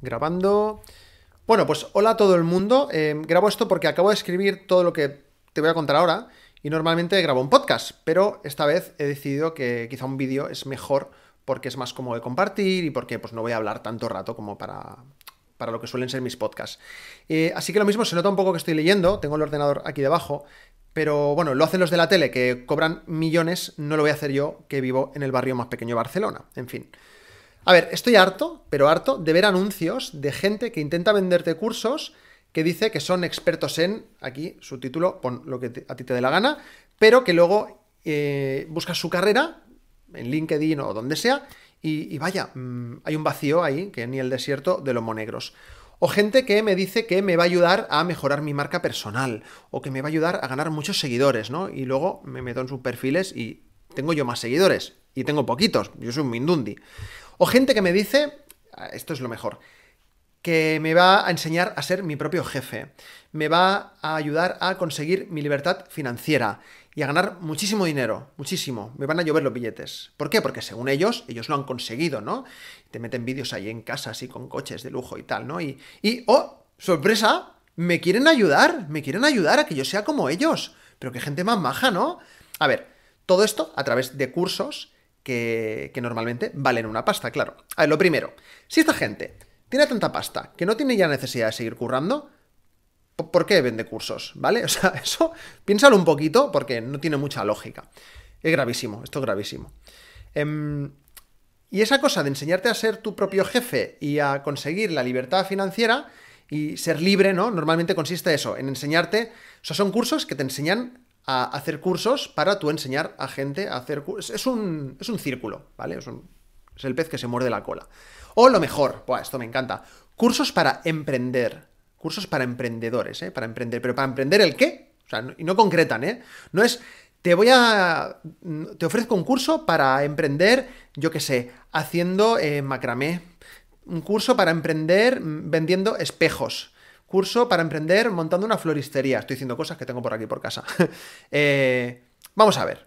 Grabando. Bueno, pues hola a todo el mundo. Eh, grabo esto porque acabo de escribir todo lo que te voy a contar ahora y normalmente grabo un podcast, pero esta vez he decidido que quizá un vídeo es mejor porque es más cómodo de compartir y porque pues, no voy a hablar tanto rato como para, para lo que suelen ser mis podcasts. Eh, así que lo mismo, se nota un poco que estoy leyendo, tengo el ordenador aquí debajo, pero bueno, lo hacen los de la tele que cobran millones, no lo voy a hacer yo que vivo en el barrio más pequeño de Barcelona, en fin. A ver, estoy harto, pero harto de ver anuncios de gente que intenta venderte cursos que dice que son expertos en, aquí su título, pon lo que a ti te dé la gana, pero que luego busca eh, buscas su carrera en LinkedIn o donde sea, y, vaya, mm, hay un vacío ahí que ni el desierto de los monegros. O gente que me dice que me va a ayudar a mejorar mi marca personal, o que me va a ayudar a ganar muchos seguidores, ¿no? Y luego me meto en sus perfiles y tengo yo más seguidores, y tengo poquitos, yo soy un mindundi. O gente que me dice, ah, esto es lo mejor, que me va a enseñar a ser mi propio jefe, me va a ayudar a conseguir mi libertad financiera y a ganar muchísimo dinero, muchísimo. Me van a llover los billetes. ¿Por qué? Porque según ellos, ellos lo han conseguido, ¿no? Te meten vídeos ahí en casa, así con coches de lujo y tal, ¿no? Y, y oh, sorpresa, me quieren ayudar, me quieren ayudar a que yo sea como ellos. Pero qué gente más maja, ¿no? A ver, todo esto a través de cursos que, normalmente valen una pasta, claro. A ver, lo primero, si esta gente tiene tanta pasta que no tiene ya necesidad de seguir currando, ¿por qué vende cursos? ¿Vale? O sea, eso piénsalo un poquito porque no tiene mucha lógica. Es gravísimo, esto es gravísimo. Em, y esa cosa de enseñarte a ser tu propio jefe y a conseguir la libertad financiera y ser libre, ¿no? Normalmente consiste eso, en enseñarte. O son cursos que te enseñan a hacer cursos para tú enseñar a gente a hacer cursos. Es un, es un círculo, ¿vale? Es, el pez que se muerde la cola. O lo mejor, buah, esto me encanta, cursos para emprender. Cursos para emprendedores, ¿eh? Para emprender. Pero ¿para emprender el qué? O sea, y no concretan, ¿eh? No es te voy a. Te ofrezco un curso para emprender, yo qué sé, haciendo eh, macramé. Un curso para emprender mm, vendiendo espejos curso para emprender montando una floristería. Estoy haciendo cosas que tengo por aquí por casa. Eh, vamos a ver.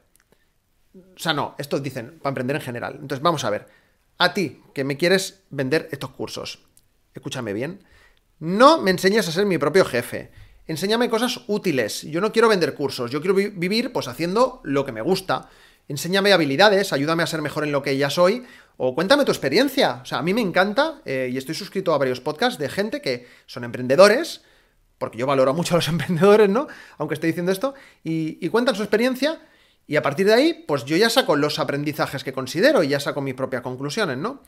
O sea, no, esto dicen para emprender en general. Entonces, vamos a ver. A ti, que me quieres vender estos cursos, escúchame bien, no me enseñes a ser mi propio jefe. Enséñame cosas útiles. Yo no quiero vender cursos, yo quiero vivir pues haciendo lo que me gusta enséñame habilidades, ayúdame a ser mejor en lo que ya soy, o cuéntame tu experiencia. O sea, a mí me encanta, eh, y estoy suscrito a varios podcasts de gente que son emprendedores, porque yo valoro mucho a los emprendedores, ¿no? Aunque estoy diciendo esto, y, y cuentan su experiencia, y a partir de ahí, pues yo ya saco los aprendizajes que considero y ya saco mis propias conclusiones, ¿no?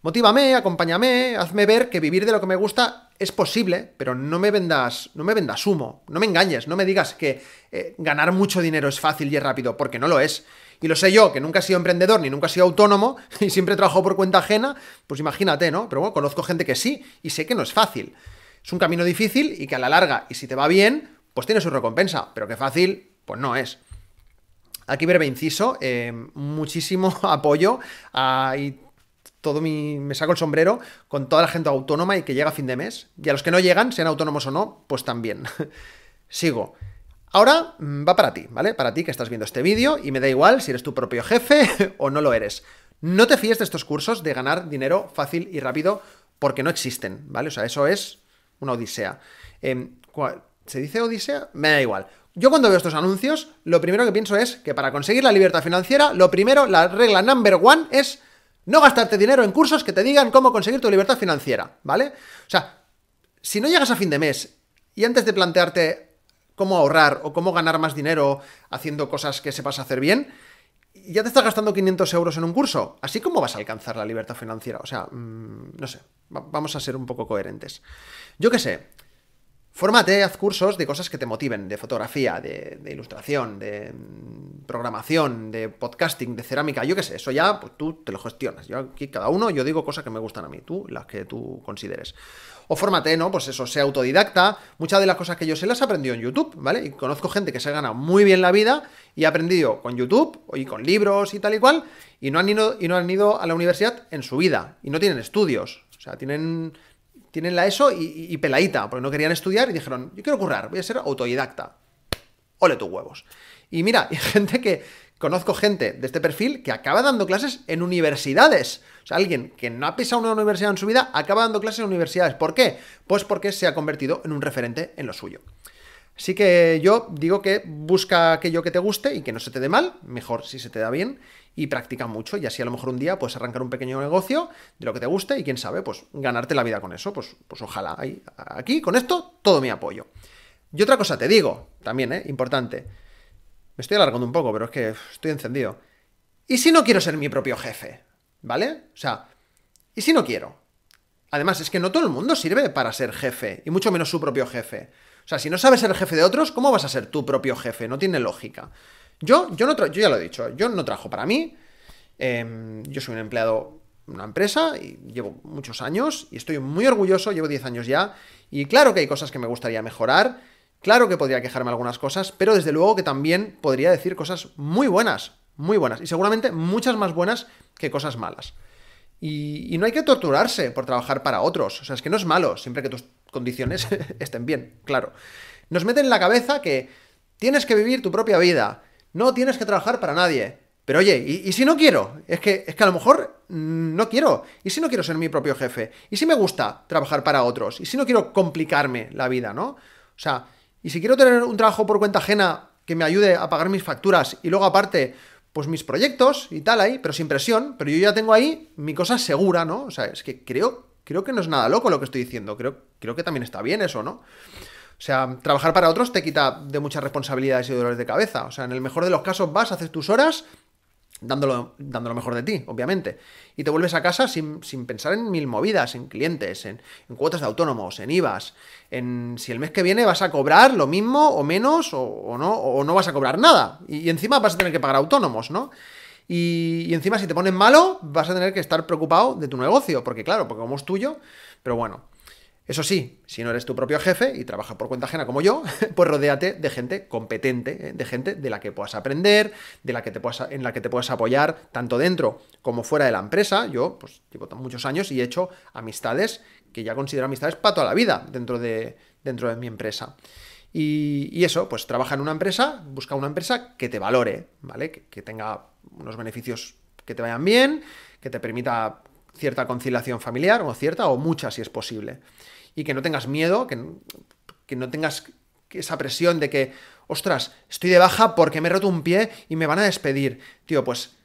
Motívame, acompáñame, hazme ver que vivir de lo que me gusta es posible, pero no me vendas, no me vendas humo, no me engañes, no me digas que eh, ganar mucho dinero es fácil y es rápido, porque no lo es. Y lo sé yo, que nunca he sido emprendedor ni nunca he sido autónomo y siempre he trabajado por cuenta ajena, pues imagínate, ¿no? Pero bueno, conozco gente que sí y sé que no es fácil. Es un camino difícil y que a la larga, y si te va bien, pues tiene su recompensa, pero que fácil, pues no es. Aquí verbe, inciso, eh, muchísimo apoyo a, ah, todo mi, me saco el sombrero con toda la gente autónoma y que llega a fin de mes. Y a los que no llegan, sean autónomos o no, pues también. Sigo. Ahora mm, va para ti, ¿vale? Para ti que estás viendo este vídeo y me da igual si eres tu propio jefe o no lo eres. No te fíes de estos cursos de ganar dinero fácil y rápido porque no existen, ¿vale? O sea, eso es una odisea. Em, ¿Se dice odisea? Me da igual. Yo cuando veo estos anuncios, lo primero que pienso es que para conseguir la libertad financiera, lo primero, la regla number one es no gastarte dinero en cursos que te digan cómo conseguir tu libertad financiera, ¿vale? O sea, si no llegas a fin de mes y antes de plantearte cómo ahorrar o cómo ganar más dinero haciendo cosas que sepas hacer bien, ya te estás gastando 500 euros en un curso. Así cómo vas a alcanzar la libertad financiera. O sea, mm, no sé, vamos a ser un poco coherentes. Yo qué sé, Fórmate, haz cursos de cosas que te motiven, de fotografía, de, ilustración, de mm, programación, de podcasting, de cerámica, yo qué sé, eso ya pues, tú te lo gestionas. Yo aquí cada uno, yo digo cosas que me gustan a mí, tú las que tú consideres. O fórmate, ¿no? Pues eso, sea autodidacta. Muchas de las cosas que yo sé las aprendido en YouTube, ¿vale? Y conozco gente que se ha ganado muy bien la vida y ha aprendido con YouTube y con libros y tal y cual, y no han ido, y no han ido a la universidad en su vida, y no tienen estudios. O sea, tienen tienen la ESO y, peladita, porque no querían estudiar y dijeron, yo quiero currar, voy a ser autodidacta. Ole tus huevos. Y mira, hay gente que, conozco gente de este perfil que acaba dando clases en universidades. O sea, alguien que no ha pisado una universidad en su vida acaba dando clases en universidades. ¿Por qué? Pues porque se ha convertido en un referente en lo suyo. Así que yo digo que busca aquello que te guste y que no se te dé mal, mejor si se te da bien, y practica mucho, y así a lo mejor un día puedes arrancar un pequeño negocio de lo que te guste, y quién sabe, pues ganarte la vida con eso, pues, pues ojalá. aquí, con esto, todo mi apoyo. Y otra cosa te digo, también, ¿eh? Importante. Me estoy alargando un poco, pero es que estoy encendido. ¿Y si no quiero ser mi propio jefe? ¿Vale? O sea, ¿y si no quiero? Además, es que no todo el mundo sirve para ser jefe, y mucho menos su propio jefe. O sea, si no sabes ser el jefe de otros, ¿cómo vas a ser tu propio jefe? No tiene lógica. Yo, yo, no yo ya lo he dicho, yo no trabajo para mí. Em, yo soy un empleado en una empresa y llevo muchos años y estoy muy orgulloso, llevo 10 años ya. Y claro que hay cosas que me gustaría mejorar, claro que podría quejarme algunas cosas, pero desde luego que también podría decir cosas muy buenas, muy buenas. Y seguramente muchas más buenas que cosas malas. Y, y no hay que torturarse por trabajar para otros. O sea, es que no es malo, siempre que tú condiciones estén bien, claro. Nos meten en la cabeza que tienes que vivir tu propia vida, no tienes que trabajar para nadie. Pero oye, ¿y, si no quiero? Es que, es que a lo mejor mm, no quiero. ¿Y si no quiero ser mi propio jefe? ¿Y si me gusta trabajar para otros? ¿Y si no quiero complicarme la vida, no? O sea, ¿y si quiero tener un trabajo por cuenta ajena que me ayude a pagar mis facturas y luego aparte pues mis proyectos y tal ahí, pero sin presión, pero yo ya tengo ahí mi cosa segura, ¿no? O sea, es que creo Creo que no es nada loco lo que estoy diciendo. Creo, creo que también está bien eso, ¿no? O sea, trabajar para otros te quita de muchas responsabilidades y dolores de cabeza. O sea, en el mejor de los casos vas, haces tus horas, dándolo, dando lo mejor de ti, obviamente. Y te vuelves a casa sin, sin pensar en mil movidas, en clientes, en, cuotas de autónomos, en IVAs, en si el mes que viene vas a cobrar lo mismo o menos o, no, o no vas a cobrar nada. y, encima vas a tener que pagar autónomos, ¿no? Y, encima, si te ponen malo, vas a tener que estar preocupado de tu negocio, porque claro, porque como es tuyo, pero bueno. Eso sí, si no eres tu propio jefe y trabajas por cuenta ajena como yo, pues rodéate de gente competente, ¿eh? de gente de la que puedas aprender, de la que te puedas, en la que te puedas apoyar tanto dentro como fuera de la empresa. Yo, pues, llevo muchos años y he hecho amistades que ya considero amistades para toda la vida dentro de, dentro de mi empresa. Y, eso, pues trabaja en una empresa, busca una empresa que te valore, ¿vale? que tenga unos beneficios que te vayan bien, que te permita cierta conciliación familiar, o cierta, o mucha si es posible. Y que no tengas miedo, que, que no tengas esa presión de que, ostras, estoy de baja porque me he roto un pie y me van a despedir. Tío, pues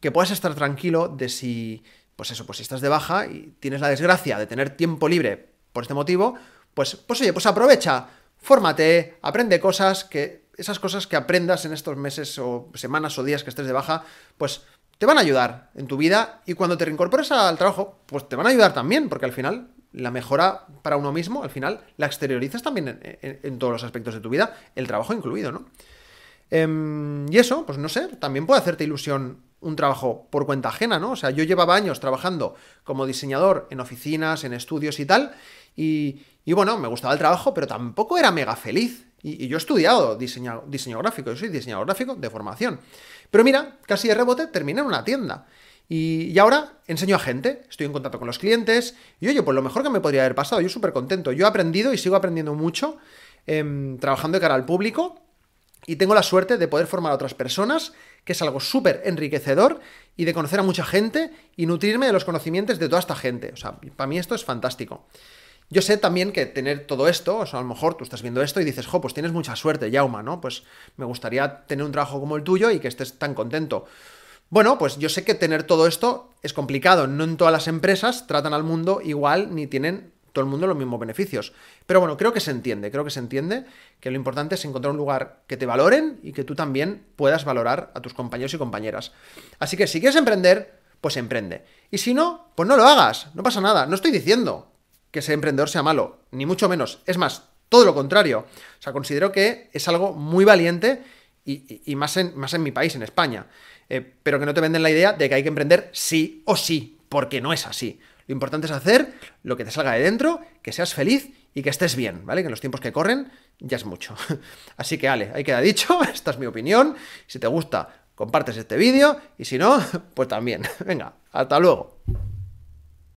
que puedas estar tranquilo de si, pues eso, pues si estás de baja y tienes la desgracia de tener tiempo libre por este motivo, pues, pues oye, pues aprovecha, fórmate, aprende cosas que esas cosas que aprendas en estos meses o semanas o días que estés de baja, pues te van a ayudar en tu vida y cuando te reincorporas al trabajo, pues te van a ayudar también, porque al final la mejora para uno mismo, al final la exteriorizas también en, todos los aspectos de tu vida, el trabajo incluido, ¿no? Em, y eso, pues no sé, también puede hacerte ilusión un trabajo por cuenta ajena, ¿no? O sea, yo llevaba años trabajando como diseñador en oficinas, en estudios y tal, y, y bueno, me gustaba el trabajo, pero tampoco era mega feliz. Y, yo he estudiado diseño, diseño gráfico, yo soy diseñador gráfico de formación. Pero mira, casi de rebote terminé en una tienda. Y, ahora enseño a gente, estoy en contacto con los clientes. Y oye, pues lo mejor que me podría haber pasado, yo súper contento. Yo he aprendido y sigo aprendiendo mucho em, trabajando de cara al público. Y tengo la suerte de poder formar a otras personas, que es algo súper enriquecedor, y de conocer a mucha gente y nutrirme de los conocimientos de toda esta gente. O sea, para mí esto es fantástico. Yo sé también que tener todo esto, o sea, a lo mejor tú estás viendo esto y dices, jo, pues tienes mucha suerte, Yauma, ¿no? Pues me gustaría tener un trabajo como el tuyo y que estés tan contento. Bueno, pues yo sé que tener todo esto es complicado. No en todas las empresas tratan al mundo igual ni tienen todo el mundo los mismos beneficios. Pero bueno, creo que se entiende, creo que se entiende que lo importante es encontrar un lugar que te valoren y que tú también puedas valorar a tus compañeros y compañeras. Así que si quieres emprender, pues emprende. Y si no, pues no lo hagas, no pasa nada. No estoy diciendo que ser emprendedor sea malo, ni mucho menos. Es más, todo lo contrario. O sea, considero que es algo muy valiente y, más, en, más, en, mi país, en España. Eh, pero que no te venden la idea de que hay que emprender sí o sí, porque no es así. Lo importante es hacer lo que te salga de dentro, que seas feliz y que estés bien, ¿vale? Que en los tiempos que corren ya es mucho. Así que, Ale, ahí queda dicho, esta es mi opinión. Si te gusta, compartes este vídeo y si no, pues también. Venga, hasta luego.